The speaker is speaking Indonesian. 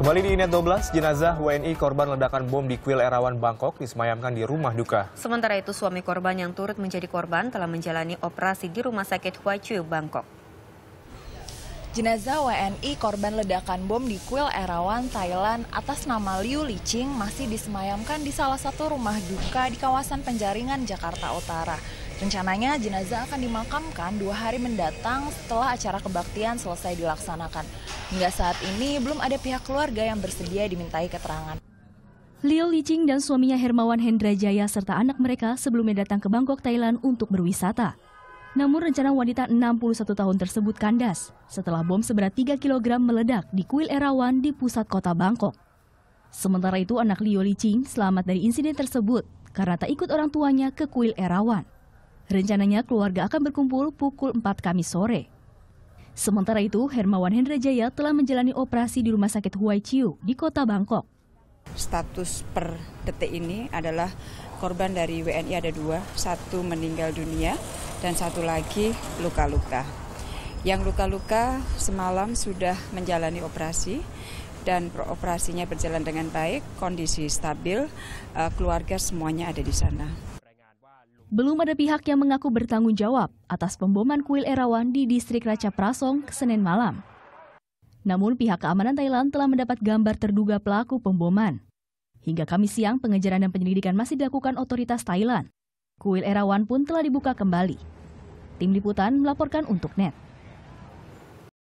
Kembali di Inet 12, jenazah WNI korban ledakan bom di Kuil Erawan, Bangkok disemayamkan di rumah duka. Sementara itu suami korban yang turut menjadi korban telah menjalani operasi di Rumah Sakit Huachu, Bangkok. Jenazah WNI korban ledakan bom di Kuil Erawan, Thailand atas nama Liu Liching masih disemayamkan di salah satu rumah duka di kawasan Penjaringan, Jakarta Utara. Rencananya jenazah akan dimakamkan dua hari mendatang setelah acara kebaktian selesai dilaksanakan. Hingga saat ini belum ada pihak keluarga yang bersedia dimintai keterangan. Liu Liching dan suaminya Hermawan Hendra Jaya serta anak mereka sebelumnya datang ke Bangkok, Thailand untuk berwisata. Namun rencana wanita 61 tahun tersebut kandas setelah bom seberat 3 kg meledak di kuil Erawan di pusat kota Bangkok. Sementara itu anak Liu Li Ching selamat dari insiden tersebut karena tak ikut orang tuanya ke kuil Erawan. Rencananya keluarga akan berkumpul pukul 4 Kamis sore. Sementara itu, Hermawan Hendrajaya telah menjalani operasi di Rumah Sakit Huai Chiu di kota Bangkok. Status per detik ini adalah korban dari WNI ada dua, satu meninggal dunia, dan satu lagi luka-luka. Yang luka-luka semalam sudah menjalani operasi dan operasinya berjalan dengan baik, kondisi stabil, eh, keluarga semuanya ada di sana. Belum ada pihak yang mengaku bertanggung jawab atas pemboman kuil Erawan di distrik Raja Prasong Senin malam. Namun pihak keamanan Thailand telah mendapat gambar terduga pelaku pemboman. Hingga kami siang, pengejaran dan penyelidikan masih dilakukan otoritas Thailand. Kuil Erawan pun telah dibuka kembali. Tim Liputan melaporkan untuk NET.